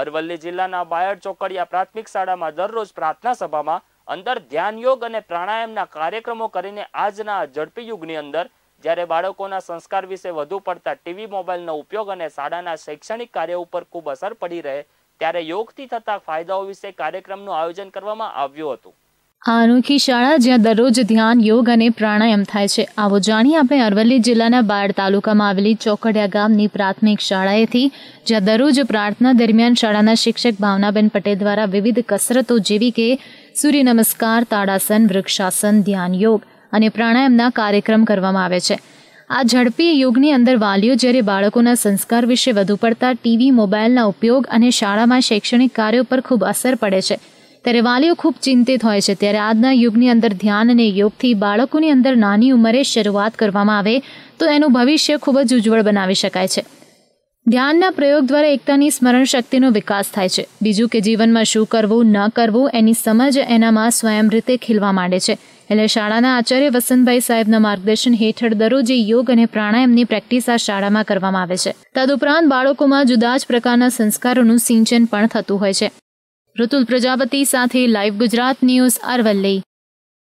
અરવલ્લી જિલ્લાના બાયડ ચોકડિયા પ્રાથમિક શાળામાં દરરોજ પ્રાર્થના સભામાં અંદર ધ્યાન યોગ અને પ્રાણાયામના કાર્યક્રમો કરીને આજના ઝડપી યુગની અંદર જ્યારે બાળકોના સંસ્કાર વિશે વધુ પડતા ટીવી મોબાઈલનો ઉપયોગ અને શાળાના શૈક્ષણિક કાર્ય ઉપર ખૂબ અસર પડી રહે ત્યારે યોગથી થતા ફાયદાઓ વિશે કાર્યક્રમનું આયોજન કરવામાં આવ્યું હતું આ અનોખી શાળા જ્યાં દરરોજ ધ્યાન યોગ અને પ્રાણાયામ થાય છે આવો જાણીએ આપણે અરવલ્લી જિલ્લાના બાળ તાલુકામાં આવેલી ચોકડિયા ગામની પ્રાથમિક શાળાએથી જ્યાં દરરોજ પ્રાર્થના દરમિયાન શાળાના શિક્ષક ભાવનાબેન પટેલ દ્વારા વિવિધ કસરતો જેવી કે સૂર્ય નમસ્કાર તાડાસન વૃક્ષાસન ધ્યાન યોગ અને પ્રાણાયામના કાર્યક્રમ કરવામાં આવે છે આ ઝડપી યોગની અંદર વાલીઓ જ્યારે બાળકોના સંસ્કાર વિશે વધુ પડતા ટીવી મોબાઈલના ઉપયોગ અને શાળામાં શૈક્ષણિક કાર્યો પર ખૂબ અસર પડે છે ત્યારે વાલીઓ ખૂબ ચિંતિત હોય છે ત્યારે આજના યુગની અંદર ધ્યાન અને યોગથી બાળકોની અંદર નાની ઉંમરે શરૂઆત કરવામાં આવે તો એનું ભવિષ્ય ખૂબ જ ઉજ્જવળ બનાવી શકાય છે ધ્યાનના પ્રયોગ દ્વારા એકતાની સ્મરણ શક્તિનો વિકાસ થાય છે બીજું કે જીવનમાં શું કરવું ન કરવું એની સમજ એનામાં સ્વયં રીતે ખીલવા માંડે છે એટલે શાળાના આચાર્ય વસંતભાઈ સાહેબના માર્ગદર્શન હેઠળ દરરોજે યોગ અને પ્રાણાયામની પ્રેક્ટિસ આ શાળામાં કરવામાં આવે છે તદુપરાંત બાળકોમાં જુદા જ પ્રકારના સંસ્કારોનું સિંચન પણ થતું હોય છે ઋતુલ પ્રજાપતિ સાથે લાઈવ ગુજરાત ન્યૂઝ અરવલ્લી